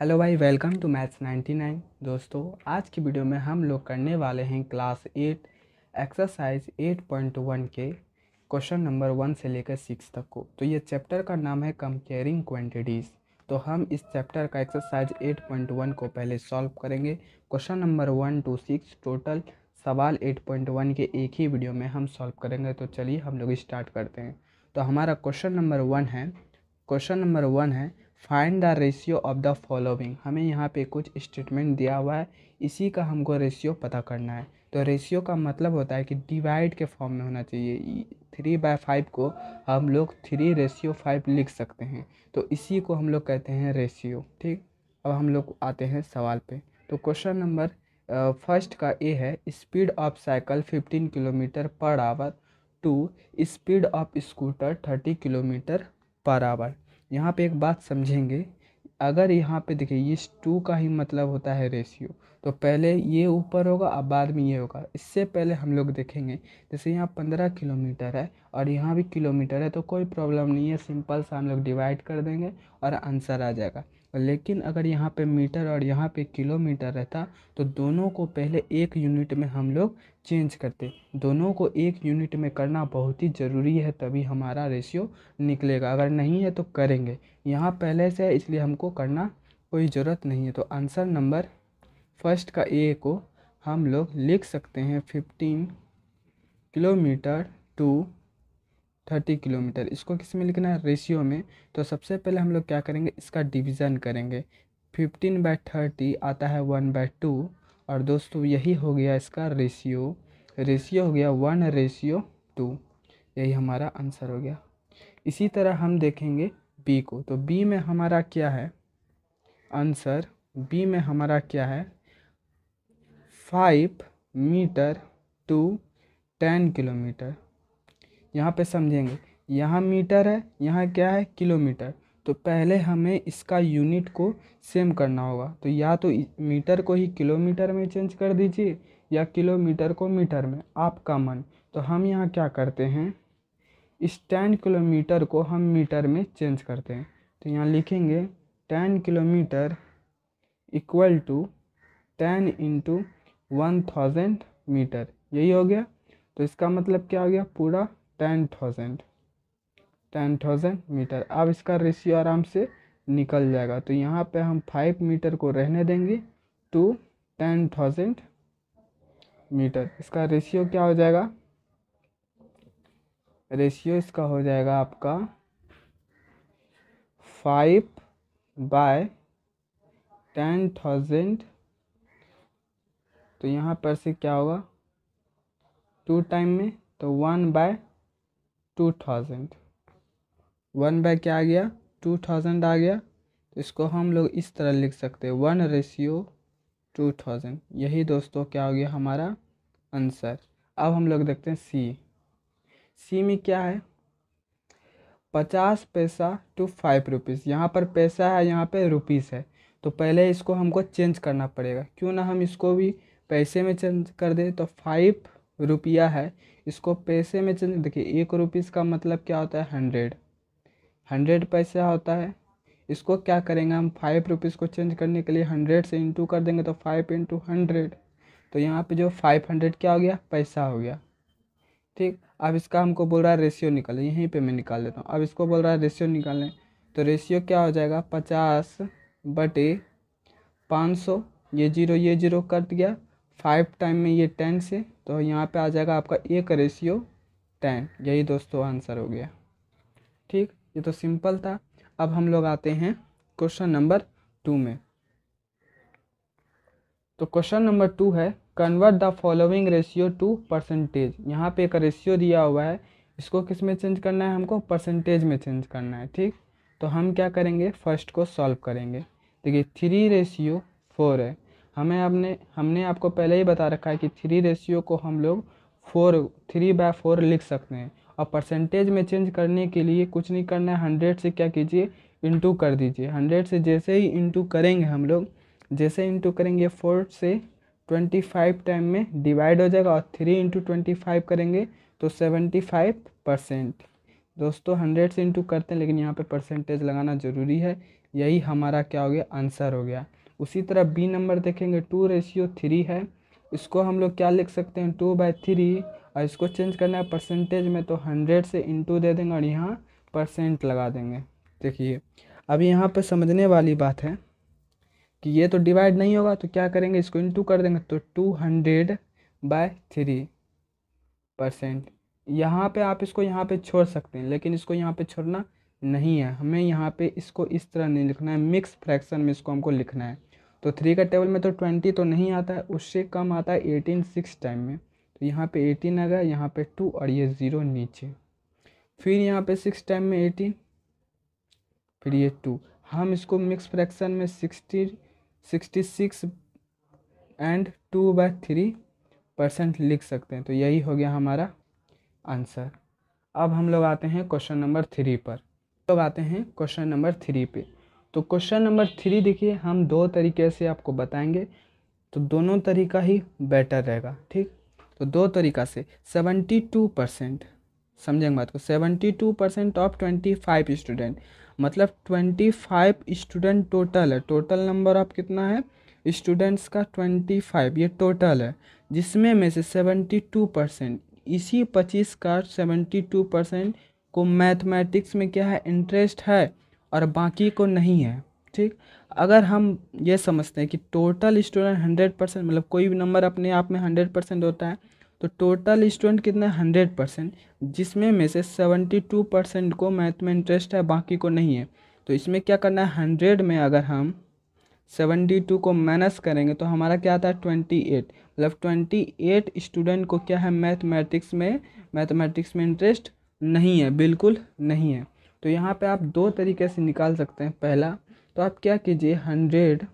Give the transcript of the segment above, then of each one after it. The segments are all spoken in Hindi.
हेलो भाई वेलकम टू मैथ्स 99 दोस्तों आज की वीडियो में हम लोग करने वाले हैं क्लास एट एक्सरसाइज 8.1 के क्वेश्चन नंबर वन से लेकर सिक्स तक को तो ये चैप्टर का नाम है कंपेयरिंग क्वांटिटीज़ तो हम इस चैप्टर का एक्सरसाइज 8.1 को पहले सॉल्व करेंगे question number one two six total सवाल 8.1 के एक ही वीडियो में हम सॉल्व करेंगे तो चलिए हम लोग स्टार्ट करते हैं तो हमारा क्वेश्चन नंबर वन है क्वेश्चन नंबर वन है find the ratio of the following हमें यहाँ पे कुछ स्टेटमेंट दिया हुआ है इसी का हमको रेशियो पता करना है तो रेशियो का मतलब होता है कि डिवाइड के फॉर्म में होना चाहिए थ्री बाय फाइव को हम लोग थ्री रेशियो फाइव लिख सकते हैं तो इसी को हम लोग कहते हैं रेशियो ठीक अब हम लोग आते हैं सवाल पे तो क्वेश्चन नंबर फर्स्ट का ए है speed of cycle fifteen kilometre per hour to speed of scooter thirty kilometre per hour यहाँ पे एक बात समझेंगे अगर यहाँ पे देखिए ये टू का ही मतलब होता है रेशियो तो पहले ये ऊपर होगा और बाद में ये होगा इससे पहले हम लोग देखेंगे जैसे यहाँ पंद्रह किलोमीटर है और यहाँ भी किलोमीटर है तो कोई प्रॉब्लम नहीं है सिंपल सा हम लोग डिवाइड कर देंगे और आंसर आ जाएगा लेकिन अगर यहाँ पे मीटर और यहाँ पे किलोमीटर रहता तो दोनों को पहले एक यूनिट में हम लोग चेंज करते दोनों को एक यूनिट में करना बहुत ही ज़रूरी है तभी हमारा रेशियो निकलेगा अगर नहीं है तो करेंगे यहाँ पहले से है इसलिए हमको करना कोई ज़रूरत नहीं है तो आंसर नंबर फर्स्ट का ए को हम लोग लिख सकते हैं fifteen kilometre to thirty kilometre इसको किस में लिखना है रेशियो में तो सबसे पहले हम लोग क्या करेंगे इसका डिवीज़न करेंगे फिफ्टीन बाई थर्टी आता है वन बाई टू और दोस्तों यही हो गया इसका रेशियो रेशियो हो गया वन रेशियो टू यही हमारा आंसर हो गया इसी तरह हम देखेंगे बी को तो बी में हमारा क्या है आंसर बी में हमारा क्या है five metre to ten kilometre यहाँ पे समझेंगे यहाँ मीटर है यहाँ क्या है किलोमीटर तो पहले हमें इसका यूनिट को सेम करना होगा तो या तो मीटर को ही किलोमीटर में चेंज कर दीजिए या किलोमीटर को मीटर में आपका मन तो हम यहाँ क्या करते हैं इस टेन किलोमीटर को हम मीटर में चेंज करते हैं तो यहाँ लिखेंगे ten kilometre equal to ten into one thousand metre यही हो गया तो इसका मतलब क्या हो गया पूरा ten thousand ten thousand metre अब इसका रेशियो आराम से निकल जाएगा तो यहाँ पे हम फाइव मीटर को रहने देंगे टू टेन थाउजेंड मीटर इसका रेशियो क्या हो जाएगा रेशियो इसका हो जाएगा आपका फाइव बाय टेन थाउजेंड तो यहाँ पर से क्या होगा टू टाइम में तो one by two thousand one by क्या आ गया टू थाउजेंड आ गया तो इसको हम लोग इस तरह लिख सकते हैं वन रेशियो टू थाउजेंड यही दोस्तों क्या हो गया हमारा आंसर अब हम लोग देखते हैं सी सी में क्या है पचास पैसा टू फाइव रुपीज़ यहाँ पर पैसा है यहाँ पे रुपीज़ है तो पहले इसको हमको चेंज करना पड़ेगा क्यों ना हम इसको भी पैसे में चेंज कर दें तो फाइव रुपया है इसको पैसे में चेंज देखिए एक रुपीज़ का मतलब क्या होता है हंड्रेड हंड्रेड पैसा होता है इसको क्या करेंगे हम फाइव रुपीज़ को चेंज करने के लिए हंड्रेड से इंटू कर देंगे तो फाइव इंटू हंड्रेड तो यहाँ पे जो फाइव हंड्रेड क्या हो गया पैसा हो गया ठीक अब इसका हमको बोल रहा है रेशियो निकालें यहीं पे मैं निकाल देता हूँ अब इसको बोल रहा है रेशियो निकालें तो रेशियो क्या हो जाएगा पचास बटे पाँच सौ ये जीरो ये जीरो कट गया फाइव टाइम में ये टेन से तो यहाँ पे आ जाएगा आपका एक रेशियो टेन यही दोस्तों आंसर हो गया ठीक ये तो सिंपल था अब हम लोग आते हैं क्वेश्चन नंबर टू में तो क्वेश्चन नंबर टू है convert the following ratio to percentage यहाँ पे एक रेशियो दिया हुआ है इसको किस में चेंज करना है हमको परसेंटेज में चेंज करना है ठीक तो हम क्या करेंगे फर्स्ट को सॉल्व करेंगे देखिए थ्री रेशियो फोर है हमें आपने हमने आपको पहले ही बता रखा है कि थ्री रेशियो को हम लोग फोर थ्री बाय फोर लिख सकते हैं और परसेंटेज में चेंज करने के लिए कुछ नहीं करना है हंड्रेड से क्या कीजिए इंटू कर दीजिए हंड्रेड से जैसे ही इंटू करेंगे हम लोग जैसे इंटू करेंगे फोर से ट्वेंटी फाइव टाइम में डिवाइड हो जाएगा और थ्री इंटू ट्वेंटी फाइव करेंगे तो सेवेंटी फाइव परसेंट दोस्तों हंड्रेड से इंटू करते हैं लेकिन यहाँ पे परसेंटेज लगाना ज़रूरी है यही हमारा क्या हो गया आंसर हो गया उसी तरह बी नंबर देखेंगे टू रेशियो थ्री है इसको हम लोग क्या लिख सकते हैं टू बाई थ्री और इसको चेंज करना है परसेंटेज में तो हंड्रेड से इंटू दे देंगे और यहाँ परसेंट लगा देंगे देखिए अब यहाँ पर समझने वाली बात है कि ये तो डिवाइड नहीं होगा तो क्या करेंगे इसको इंटू कर देंगे तो two hundred by three percent यहाँ पर आप इसको यहाँ पर छोड़ सकते हैं लेकिन इसको यहाँ पर छोड़ना नहीं है हमें यहाँ पे इसको इस तरह नहीं लिखना है मिक्स फ्रैक्शन में इसको हमको लिखना है तो थ्री का टेबल में तो ट्वेंटी तो नहीं आता है उससे कम आता है एटीन सिक्स टाइम में तो यहाँ पे एटीन आ गया यहाँ पे टू और ये ज़ीरो नीचे फिर यहाँ पे सिक्स टाइम में एटीन फिर ये टू हम इसको मिक्स फ्रैक्शन में sixty sixty six and two by three percent लिख सकते हैं तो यही हो गया हमारा आंसर अब हम लोग आते हैं क्वेश्चन नंबर थ्री पर लोग आते हैं क्वेश्चन नंबर थ्री पे तो क्वेश्चन नंबर थ्री देखिए हम दो तरीके से आपको बताएंगे तो दोनों तरीका ही बेटर रहेगा ठीक तो दो तरीका से सेवेंटी टू परसेंट समझेंगे बात को seventy two percent of twenty five student मतलब ट्वेंटी फाइव स्टूडेंट टोटल है टोटल नंबर ऑफ कितना है स्टूडेंट्स का ट्वेंटी फाइव ये टोटल है जिसमें में से सेवेंटी टू परसेंट इसी पच्चीस का सेवेंटी टू परसेंट को मैथमेटिक्स में क्या है इंटरेस्ट है और बाकी को नहीं है ठीक अगर हम ये समझते हैं कि टोटल स्टूडेंट हंड्रेड परसेंट मतलब कोई भी नंबर अपने आप में हंड्रेड परसेंट होता है तो टोटल स्टूडेंट कितना हंड्रेड परसेंट जिसमें में से सेवेंटी टू परसेंट को मैथ में इंटरेस्ट है बाकी को नहीं है तो इसमें क्या करना है हंड्रेड में अगर हम सेवेंटी टू को माइनस करेंगे तो हमारा क्या आता है ट्वेंटी एट मतलब ट्वेंटी एट स्टूडेंट को क्या है मैथमेटिक्स में मैथमेटिक्स में इंटरेस्ट नहीं है बिल्कुल नहीं है तो यहाँ पे आप दो तरीके से निकाल सकते हैं पहला तो आप क्या कीजिए हंड्रेड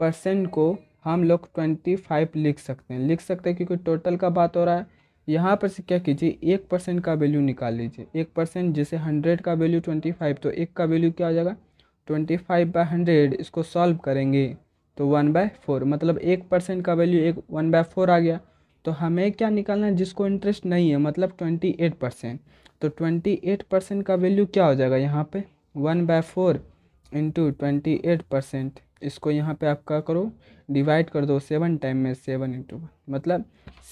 परसेंट को हम लोग ट्वेंटी फाइव लिख सकते हैं लिख सकते हैं क्योंकि टोटल का बात हो रहा है यहाँ पर से क्या कीजिए एक परसेंट का वैल्यू निकाल लीजिए एक परसेंट जैसे हंड्रेड का वैल्यू ट्वेंटी फाइव तो एक का वैल्यू क्या हो जाएगा ट्वेंटी फाइव बाई हंड्रेड इसको सॉल्व करेंगे तो वन बाय फोर मतलब एक परसेंट का वैल्यू एक वन बाय फोर आ गया तो हमें क्या निकालना है जिसको इंटरेस्ट नहीं है मतलब ट्वेंटी एट परसेंट तो ट्वेंटी एट परसेंट का वैल्यू क्या हो जाएगा यहाँ पे one by four into twenty eight percent इसको यहाँ पे आप क्या करो डिवाइड कर दो सेवन टाइम में सेवन इंटू मतलब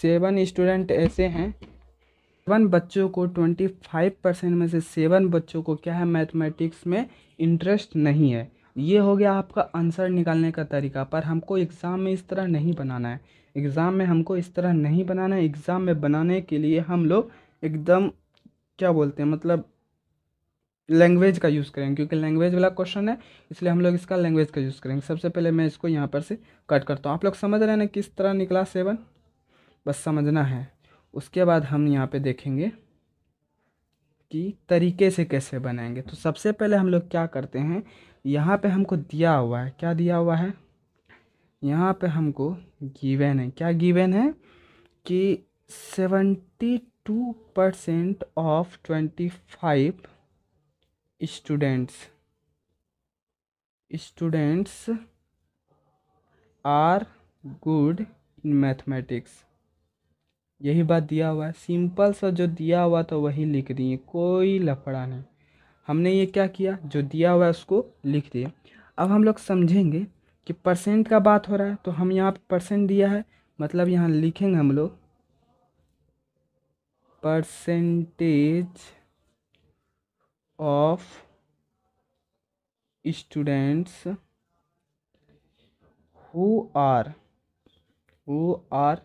सेवन स्टूडेंट ऐसे हैं सेवन बच्चों को ट्वेंटी फाइव परसेंट में से सेवन बच्चों को क्या है मैथमेटिक्स में इंटरेस्ट नहीं है ये हो गया आपका आंसर निकालने का तरीका पर हमको एग्ज़ाम में इस तरह नहीं बनाना है एग्ज़ाम में हमको इस तरह नहीं बनाना है एग्ज़ाम में बनाने के लिए हम लोग एकदम क्या बोलते हैं मतलब लैंग्वेज का यूज़ करेंगे क्योंकि लैंग्वेज वाला क्वेश्चन है इसलिए हम लोग इसका लैंग्वेज का यूज़ करेंगे सबसे पहले मैं इसको यहाँ पर से कट करता हूँ आप लोग समझ रहे हैं ना किस तरह निकला सेवन बस समझना है उसके बाद हम यहाँ पे देखेंगे कि तरीके से कैसे बनाएंगे तो सबसे पहले हम लोग क्या करते हैं यहाँ पर हमको दिया हुआ है क्या दिया हुआ है यहाँ पर हमको गिवेन है क्या गिवेन है कि seventy two percent of twenty five students students are good in mathematics यही बात दिया हुआ है सिंपल सा जो दिया हुआ था वही लिख दिए कोई लफड़ा नहीं हमने ये क्या किया जो दिया हुआ है उसको लिख दिया अब हम लोग समझेंगे कि परसेंट का बात हो रहा है तो हम यहाँ परसेंट दिया है मतलब यहाँ लिखेंगे हम लोग percentage of students who are who are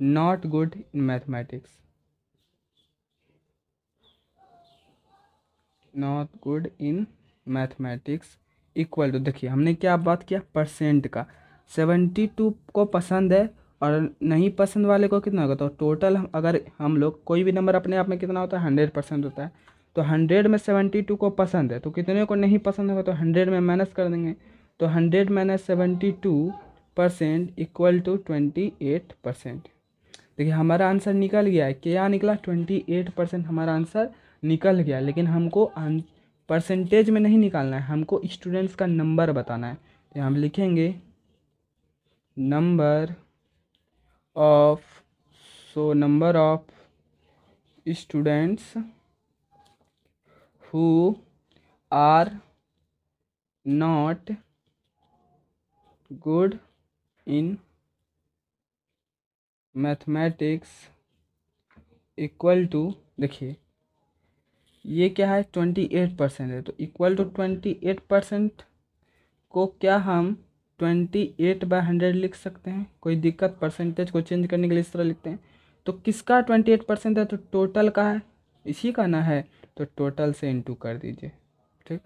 not good in mathematics not good in mathematics equal to देखिए हमने क्या बात किया परसेंट का सेवेंटी टू को पसंद है और नहीं पसंद वाले को कितना होगा तो टोटल हम अगर हम लोग कोई भी नंबर अपने आप में कितना होता है हंड्रेड परसेंट होता है तो हंड्रेड में सेवेंटी टू को पसंद है तो कितने को नहीं पसंद होगा तो हंड्रेड में माइनस कर देंगे तो hundred minus seventy two percent equal to twenty eight percent देखिए हमारा आंसर निकल गया है क्या निकला ट्वेंटी एट परसेंट हमारा आंसर निकल गया लेकिन हमको परसेंटेज में नहीं निकालना है हमको स्टूडेंट्स का नंबर बताना है तो हम लिखेंगे number of so number of students who are not good in mathematics equal to देखिए ये क्या है ट्वेंटी एट परसेंट है तो equal to twenty eight percent को क्या हम ट्वेंटी एट बाई हंड्रेड लिख सकते हैं कोई दिक्कत परसेंटेज को चेंज करने के लिए इस तरह लिखते हैं तो किसका ट्वेंटी एट परसेंट है तो टोटल का है इसी का ना है तो टोटल से इंटू कर दीजिए ठीक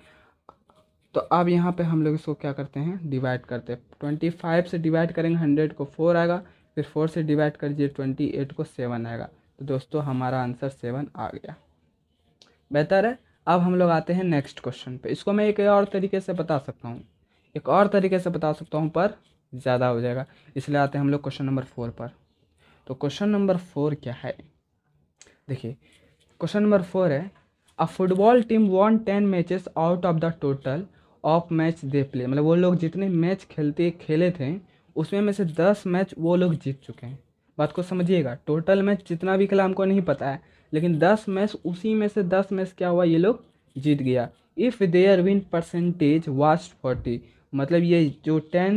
तो अब यहाँ पे हम लोग इसको क्या करते हैं डिवाइड करते हैं ट्वेंटी फाइव से डिवाइड करेंगे हंड्रेड को फोर आएगा फिर फोर से डिवाइड कर दीजिए ट्वेंटी एट को सेवन आएगा तो दोस्तों हमारा आंसर सेवन आ गया बेहतर है अब हम लोग आते हैं नेक्स्ट क्वेश्चन पे इसको मैं एक और तरीके से बता सकता हूँ एक और तरीके से बता सकता हूँ पर ज़्यादा हो जाएगा इसलिए आते हैं हम लोग क्वेश्चन नंबर फोर पर तो क्वेश्चन नंबर फोर क्या है देखिए क्वेश्चन नंबर फोर है a football team won ten matches out of the total of match they play मतलब वो लोग जितने मैच खेलते खेले थे उसमें में से दस मैच वो लोग जीत चुके हैं बात को समझिएगा टोटल मैच जितना भी खेला हमको नहीं पता है लेकिन दस मैच उसी में से दस मैच क्या हुआ ये लोग जीत गया if their win percentage was forty मतलब ये जो टेन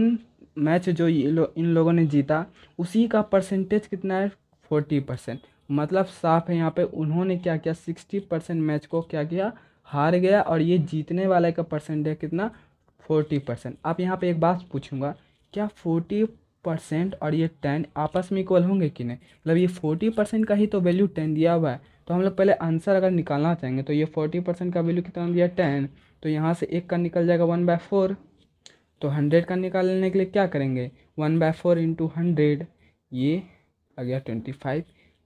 मैच जो लो, इन लोगों ने जीता उसी का परसेंटेज कितना है फोर्टी परसेंट मतलब साफ है यहाँ पे उन्होंने क्या किया सिक्सटी परसेंट मैच को क्या किया हार गया और ये जीतने वाले का परसेंटेज कितना फोर्टी परसेंट आप यहाँ पे एक बात पूछूंगा क्या फोर्टी परसेंट और ये टेन आपस में इक्वल होंगे कि नहीं मतलब ये फोर्टी परसेंट का ही तो वैल्यू टेन दिया हुआ है तो हम लोग पहले आंसर अगर निकालना चाहेंगे तो ये फोर्टी परसेंट का वैल्यू कितना दिया टेन तो यहाँ से एक का निकल जाएगा वन बाय फोर तो हंड्रेड का निकालने के लिए क्या करेंगे one by four into hundred ये आ गया ट्वेंटी फाइव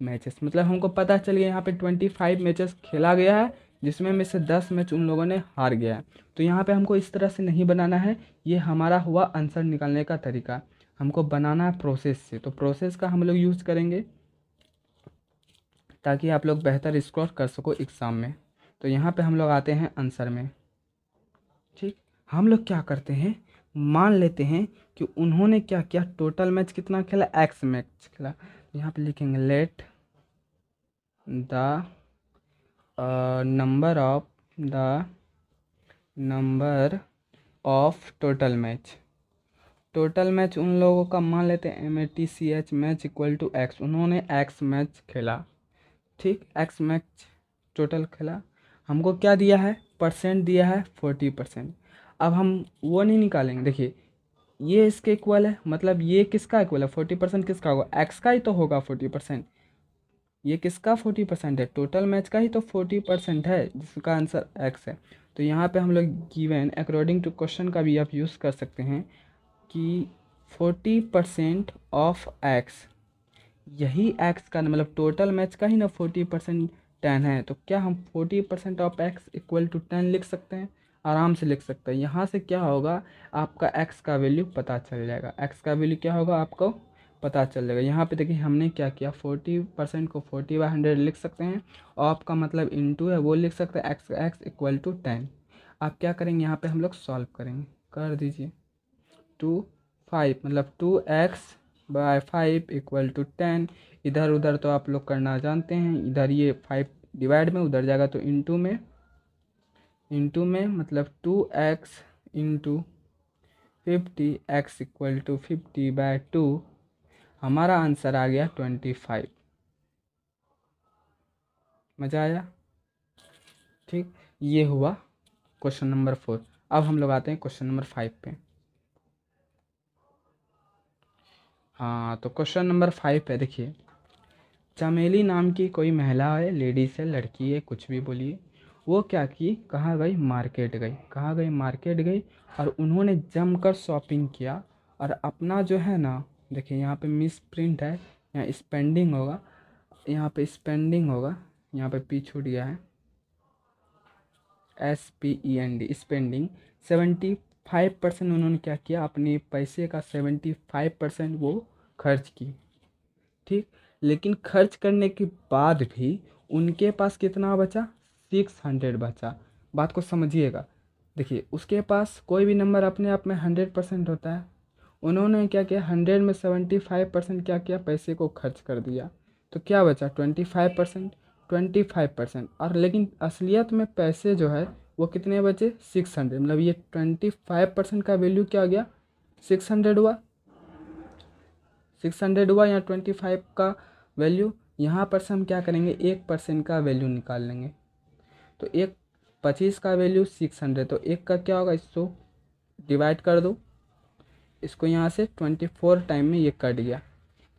मैचेस मतलब हमको पता चल गया यहाँ पे ट्वेंटी फाइव मैचेस खेला गया है जिसमें में से दस मैच उन लोगों ने हार गया है तो यहाँ पे हमको इस तरह से नहीं बनाना है ये हमारा हुआ आंसर निकालने का तरीका हमको बनाना है प्रोसेस से तो प्रोसेस का हम लोग यूज़ करेंगे ताकि आप लोग बेहतर स्कोर कर सको एग्ज़ाम में तो यहाँ पे हम लोग आते हैं आंसर में ठीक हम लोग क्या करते हैं मान लेते हैं कि उन्होंने क्या किया टोटल मैच कितना खेला एक्स मैच खेला यहाँ पे लिखेंगे let the number of the number of total match total match उन लोगों का मान लेते हैं M A T C H match equal to X उन्होंने एक्स मैच खेला ठीक एक्स मैच टोटल खेला हमको क्या दिया है परसेंट दिया है फोर्टी परसेंट अब हम वो नहीं निकालेंगे देखिए ये इसके इक्वल है मतलब ये किसका इक्वल है फोर्टी परसेंट किसका होगा एक्स का ही तो होगा फोर्टी परसेंट ये किसका फोर्टी परसेंट है टोटल मैच का ही तो फोर्टी परसेंट है जिसका आंसर एक्स है तो यहाँ पे हम लोग गिवन अकॉर्डिंग टू क्वेश्चन का भी आप यूज़ कर सकते हैं कि फोर्टी परसेंट ऑफ एक्स यही एक्स का मतलब टोटल मैच का ही ना फोर्टी परसेंट टेन है तो क्या हम forty percent of X equal to ten लिख सकते हैं आराम से लिख सकते हैं यहाँ से क्या होगा आपका एक्स का वैल्यू पता चल जाएगा एक्स का वैल्यू क्या होगा आपको पता चल जाएगा यहाँ पे देखिए हमने क्या किया फोर्टी परसेंट को फोर्टी बाई हंड्रेड लिख सकते हैं और आपका मतलब इनटू है वो लिख सकते हैं X X equal to ten आप क्या करेंगे यहाँ पे हम लोग सॉल्व करेंगे कर दीजिए टू फाइव मतलब two X by five equal to ten इधर उधर तो आप लोग करना जानते हैं इधर ये फाइव डिवाइड में उधर जाएगा तो टू में इंटू में मतलब two X into fifty X equal to fifty by two हमारा आंसर आ गया ट्वेंटी फाइव मज़ा आया ठीक ये हुआ क्वेश्चन नंबर फोर अब हम लोग आते हैं क्वेश्चन नंबर फाइव पे हाँ तो क्वेश्चन नंबर फाइव पे देखिए चमेली नाम की कोई महिला है लेडीज़ है लड़की है कुछ भी बोलिए वो क्या की कहाँ गई मार्केट गई कहाँ गई मार्केट गई और उन्होंने जमकर शॉपिंग किया और अपना जो है ना देखिए यहाँ पे मिस प्रिंट है यहाँ स्पेंडिंग होगा यहाँ पे स्पेंडिंग होगा यहाँ पे पी छूट गया है S P E N D spending seventy five percent उन्होंने क्या किया अपने पैसे का सेवेंटी फाइव परसेंट वो खर्च की ठीक लेकिन खर्च करने के बाद भी उनके पास कितना बचा सिक्स हंड्रेड बचा बात को समझिएगा देखिए उसके पास कोई भी नंबर अपने आप में हंड्रेड परसेंट होता है उन्होंने क्या किया हंड्रेड में सेवेंटी फाइव परसेंट क्या किया पैसे को खर्च कर दिया तो क्या बचा twenty five percent twenty five percent और लेकिन असलियत में पैसे जो है वो कितने बचे सिक्स हंड्रेड मतलब ये ट्वेंटी फाइव परसेंट का वैल्यू क्या हो गया सिक्स हंड्रेड हुआ सिक्स हंड्रेड हुआ या ट्वेंटी फाइव का वैल्यू यहाँ पर से हम क्या करेंगे एक परसेंट का वैल्यू निकाल लेंगे तो एक पच्चीस का वैल्यू सिक्स हंड्रेड तो एक का क्या होगा इसको डिवाइड कर दो इसको यहाँ से ट्वेंटी फोर टाइम में ये कट गया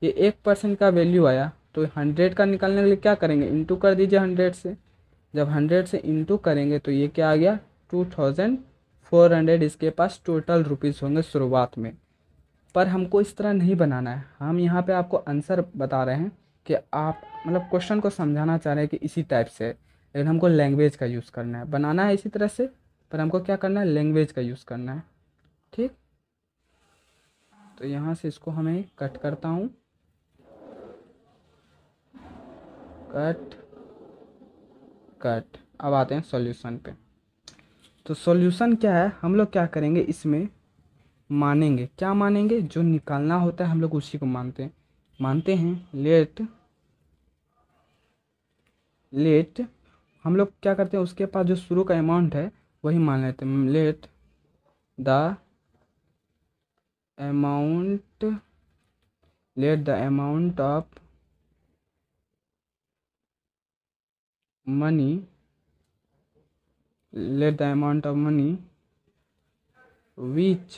ये एक परसेंट का वैल्यू आया तो हंड्रेड का निकालने के लिए क्या करेंगे इंटू कर दीजिए हंड्रेड से जब हंड्रेड से इंटू करेंगे तो ये क्या आ गया टू थाउजेंड फोर हंड्रेड इसके पास टोटल रुपीज़ होंगे शुरुआत में पर हमको इस तरह नहीं बनाना है हम यहाँ पर आपको आंसर बता रहे हैं कि आप मतलब क्वेश्चन को समझाना चाह रहे हैं कि इसी टाइप से लेकिन हमको लैंग्वेज का यूज़ करना है बनाना है इसी तरह से पर हमको क्या करना है लैंग्वेज का यूज़ करना है ठीक तो यहाँ से इसको हमें कट करता हूँ कट कट अब आते हैं सॉल्यूशन पे तो सॉल्यूशन क्या है हम लोग क्या करेंगे इसमें मानेंगे क्या मानेंगे जो निकालना होता है हम लोग उसी को मानते हैं मानते हैं लेट लेट हम लोग क्या करते हैं उसके पास जो शुरू का अमाउंट है वही मान लेते हैं let the amount let the amount of money let the amount of money which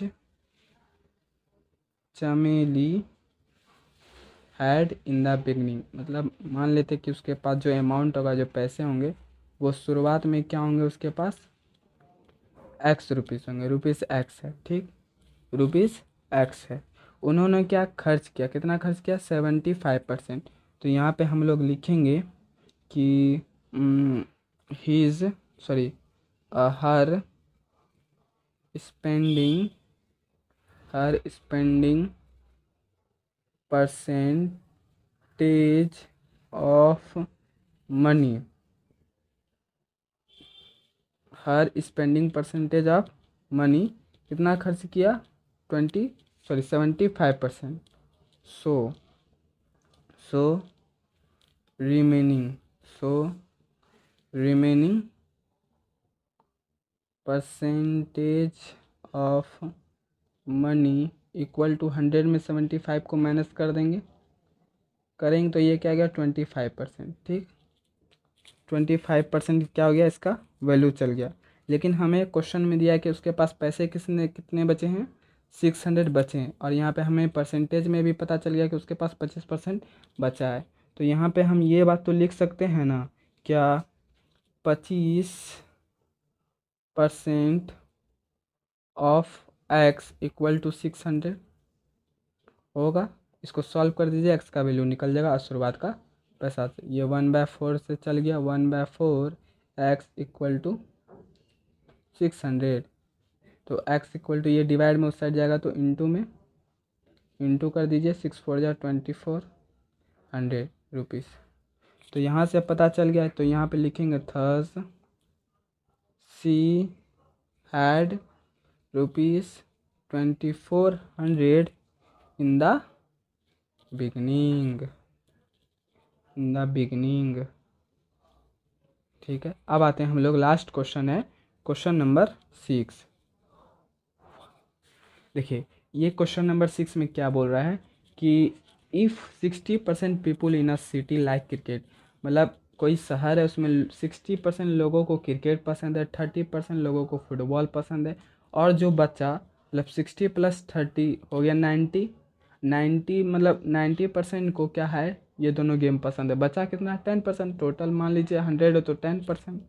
Chameli had in the beginning मतलब मान लेते कि उसके पास जो अमाउंट होगा जो पैसे होंगे वो शुरुआत में क्या होंगे उसके पास एक्स रुपीज़ होंगे रुपीज़ एक्स है ठीक रुपीज़ एक्स है उन्होंने क्या खर्च किया कितना खर्च किया सेवेंटी फाइव परसेंट तो यहाँ पे हम लोग लिखेंगे कि he is sorry her spending her spending percentage of money her spending percentage of money कितना खर्च किया twenty sorry seventy five percent so so remaining so remaining percentage of money equal to hundred में सेवेंटी फाइव को माइनस कर देंगे करेंगे तो ये क्या गया ट्वेंटी फाइव परसेंट ठीक ट्वेंटी फाइव परसेंट क्या हो गया इसका वैल्यू चल गया लेकिन हमें क्वेश्चन में दिया है कि उसके पास पैसे किसने कितने बचे हैं सिक्स हंड्रेड बचे हैं और यहाँ पे हमें परसेंटेज में भी पता चल गया कि उसके पास पच्चीस परसेंट बचा है तो यहाँ पे हम ये बात तो लिख सकते हैं ना क्या पच्चीस percent of X equal to six hundred होगा इसको सॉल्व कर दीजिए एक्स का वैल्यू निकल जाएगा और शुरुआत का पैसा ये वन बाय फोर से चल गया one by four X equal to six hundred तो एक्स इक्वल टू ये डिवाइड में उस साइड जाएगा तो इंटू में इंटू कर दीजिए सिक्स फोर जार ट्वेंटी फोर हंड्रेड रुपीज़ तो यहाँ से पता चल गया है तो यहाँ पे लिखेंगे thus she had rupees twenty four hundred in the beginning in the beginning ठीक है अब आते हैं हम लोग लास्ट क्वेश्चन है क्वेश्चन नंबर सिक्स देखिए ये क्वेश्चन नंबर सिक्स में क्या बोल रहा है कि if sixty percent people in a city like cricket मतलब कोई शहर है उसमें सिक्सटी परसेंट लोगों को क्रिकेट पसंद है थर्टी परसेंट लोगों को फुटबॉल पसंद है और जो बच्चा मतलब सिक्सटी प्लस थर्टी हो गया नाइन्टी नाइन्टी मतलब नाइन्टी परसेंट को क्या है ये दोनों गेम पसंद है बचा कितना है टेन परसेंट टोटल मान लीजिए हंड्रेड हो तो टेन परसेंट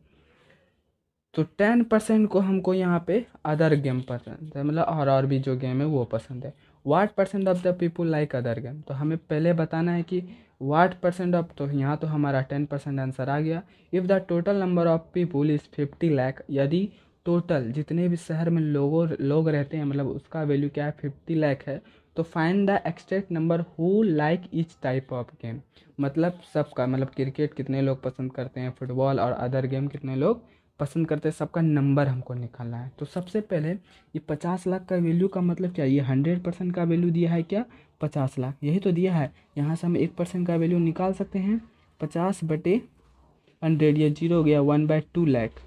तो टेन परसेंट को हमको यहाँ पे अदर गेम पसंद है मतलब और और भी जो गेम है वो पसंद है what percent of the people like other game तो हमें पहले बताना है कि वाट परसेंट ऑफ तो यहाँ तो हमारा टेन परसेंट आंसर आ गया if the total number of people is fifty lakh यदि टोटल जितने भी शहर में लोगों लोग रहते हैं मतलब उसका वैल्यू क्या है फिफ्टी लैख है तो find the extract number who like each type of game मतलब सबका मतलब क्रिकेट कितने लोग पसंद करते हैं फुटबॉल और अदर गेम कितने लोग पसंद करते हैं सबका नंबर हमको निकालना है तो सबसे पहले ये पचास लाख का वैल्यू का मतलब क्या ये हंड्रेड परसेंट का वैल्यू दिया है क्या पचास लाख यही तो दिया है यहाँ से हम एक परसेंट का वैल्यू निकाल सकते हैं पचास बटे हंड्रेड या जीरो हो गया one by two lakh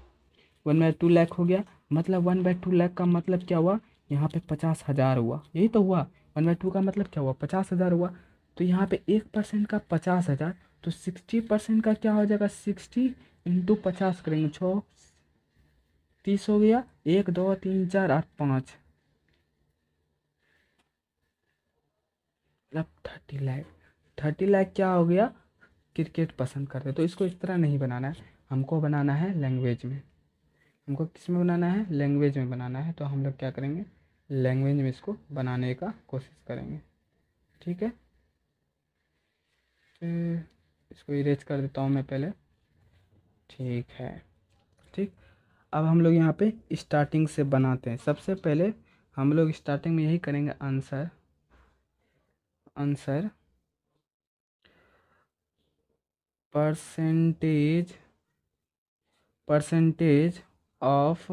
one by two lakh हो गया मतलब वन बाय टू लैख का मतलब क्या हुआ यहाँ पे पचास हज़ार हुआ यही तो हुआ वन बाई टू का मतलब क्या हुआ पचास हज़ार हुआ तो यहाँ पे एक परसेंट का पचास हज़ार तो सिक्सटी परसेंट का क्या हो जाएगा सिक्सटी इंटू पचास करेंगे छः तीस हो गया एक दो तीन चार आठ पाँच मतलब थर्टी लाख थर्टी लाख क्या हो गया क्रिकेट पसंद करते तो इसको इस तरह नहीं बनाना है हमको बनाना है लैंग्वेज में हमको किस में बनाना है लैंग्वेज में बनाना है तो हम लोग क्या करेंगे लैंग्वेज में इसको बनाने का कोशिश करेंगे ठीक है तो इसको इरेज कर देता हूँ मैं पहले ठीक है ठीक अब हम लोग यहाँ पे स्टार्टिंग से बनाते हैं सबसे पहले हम लोग स्टार्टिंग में यही करेंगे answer answer percentage percentage of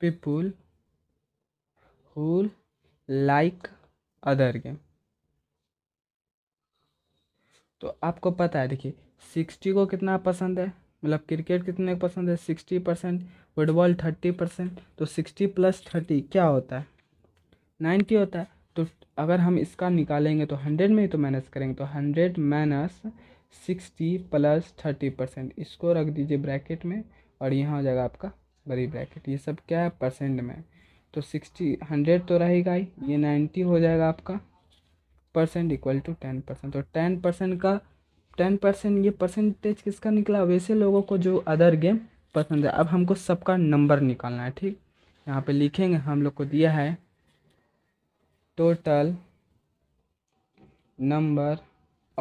people cool like other game तो आपको पता है देखिए सिक्सटी को कितना पसंद है मतलब क्रिकेट कितने को पसंद है sixty percent football thirty percent तो सिक्सटी प्लस थर्टी क्या होता है नाइन्टी होता है तो अगर हम इसका निकालेंगे तो हंड्रेड में ही तो माइनस करेंगे तो hundred minus sixty plus thirty percent इसको रख दीजिए ब्रैकेट में और यहाँ हो जाएगा आपका बड़ी ब्रैकेट ये सब क्या है परसेंट में तो सिक्सटी हंड्रेड तो रहेगा ही ये नाइन्टी हो जाएगा आपका percent equal to ten percent तो टेन परसेंट का टेन परसेंट ये परसेंटेज किसका निकला वैसे लोगों को जो अदर गेम पसंद है अब हमको सबका नंबर निकालना है ठीक यहाँ पे लिखेंगे हम लोग को दिया है टोटल नंबर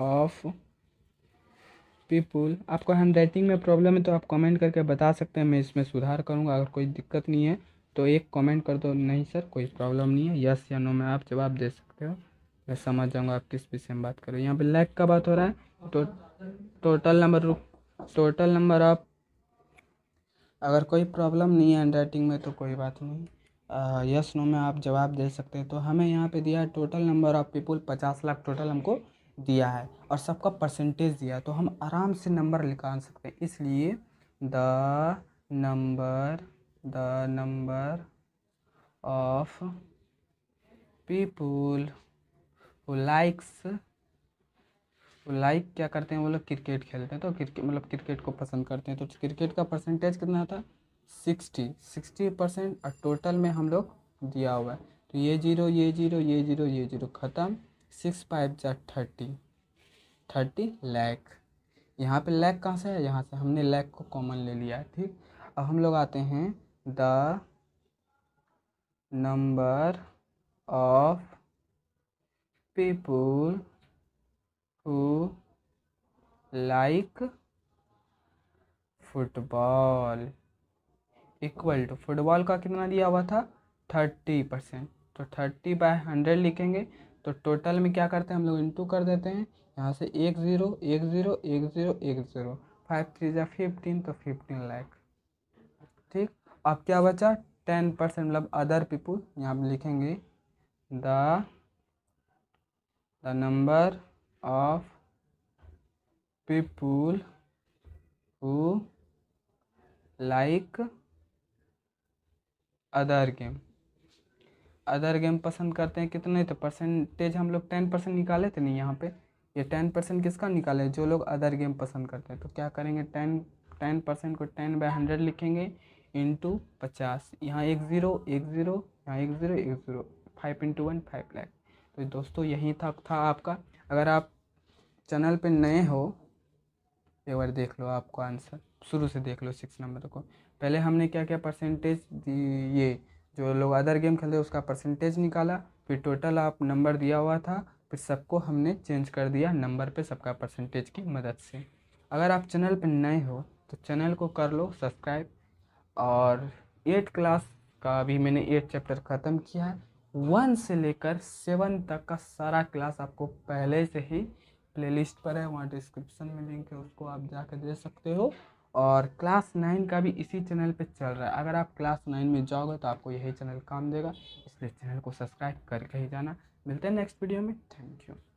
ऑफ पीपुल आपको हैंड राइटिंग में प्रॉब्लम है तो आप कमेंट करके बता सकते हैं मैं इसमें सुधार करूँगा अगर कोई दिक्कत नहीं है तो एक कमेंट कर दो नहीं सर कोई प्रॉब्लम नहीं है यस या नो में आप जवाब दे सकते हो मैं समझ जाऊँगा आप किस विषय में बात करो यहाँ पे लैक का बात हो रहा है तो टोटल नंबर रुक टोटल नंबर आप अगर कोई प्रॉब्लम नहीं है हैंड राइटिंग में तो कोई बात नहीं यस नो में आप जवाब दे सकते हैं तो हमें यहाँ पर दिया टोटल नंबर ऑफ पीपुल पचास लाख टोटल हमको दिया है और सबका परसेंटेज दिया है तो हम आराम से नंबर निकाल सकते हैं इसलिए the number the number of people who likes वो लाइक क्या करते हैं वो लोग क्रिकेट खेलते हैं तो क्रिकेट मतलब क्रिकेट को पसंद करते हैं तो क्रिकेट का परसेंटेज कितना था सिक्सटी सिक्सटी परसेंट और टोटल में हम लोग दिया हुआ है तो ये जीरो ये जीरो ये जीरो ये जीरो ख़त्म सिक्स फाइव जै थर्टी थर्टी लैक यहाँ पे लैक कहाँ से है यहाँ से हमने लैक को कॉमन ले लिया है ठीक अब हम लोग आते हैं the number of people who like football equal to football का कितना दिया हुआ था थर्टी परसेंट तो थर्टी बाय हंड्रेड लिखेंगे तो टोटल में क्या करते हैं हम लोग इंटू कर देते हैं यहाँ से एक ज़ीरो एक ज़ीरो एक ज़ीरो एक ज़ीरो फाइव थ्री जै फिफ्टीन तो फिफ्टीन लाख ठीक अब क्या बचा टेन परसेंट मतलब अदर पीपुल यहाँ पर लिखेंगे the the number of people who like other game other game पसंद करते हैं कितने तो परसेंटेज हम लोग टेन परसेंट निकाले थे नहीं यहाँ पे ये टेन परसेंट किसका निकाले जो लोग अदर गेम पसंद करते हैं तो क्या करेंगे टेन टेन परसेंट को टेन बाय हंड्रेड लिखेंगे इंटू पचास यहाँ एक ज़ीरो एक ज़ीरो यहाँ एक ज़ीरो एक zero five into one five lakh तो दोस्तों यही था था आपका अगर आप चैनल पे नए हो एक बार देख लो आपको आंसर शुरू से देख लो सिक्स नंबर को पहले हमने क्या क्या परसेंटेज ये जो लोग अदर गेम खेलते उसका परसेंटेज निकाला फिर टोटल आप नंबर दिया हुआ था फिर सबको हमने चेंज कर दिया नंबर पे सबका परसेंटेज की मदद से अगर आप चैनल पर नए हो तो चैनल को कर लो सब्सक्राइब और एट क्लास का भी मैंने एट चैप्टर ख़त्म किया है वन से लेकर सेवन तक का सारा क्लास आपको पहले से ही प्लेलिस्ट पर है वहाँ डिस्क्रिप्शन में लिंक है उसको आप जाकर दे सकते हो और क्लास नाइन का भी इसी चैनल पे चल रहा है अगर आप क्लास नाइन में जाओगे तो आपको यही चैनल काम देगा इसलिए चैनल को सब्सक्राइब करके ही जाना मिलते हैं नेक्स्ट वीडियो में थैंक यू